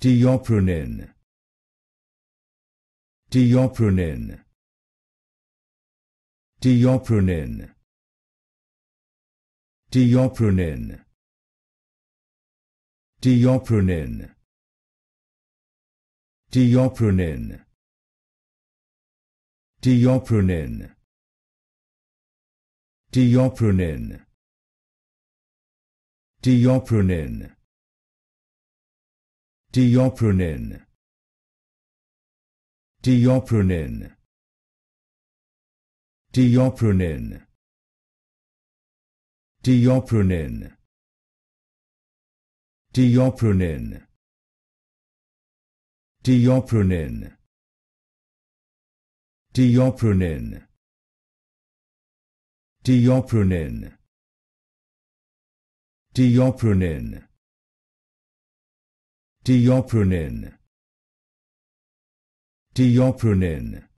Dioprunin. Dioprunin. Dioprunin. Dioprunin. Dioprunin. Dioprunin. Dioprunin. Dioprunin. Diopronin. Diopronin. Diopronin. Diopronin. Diopronin. Diopronin. Diopronin. Diopronin. Diopronin. Diopronin. Dioprunin. Dioprunin.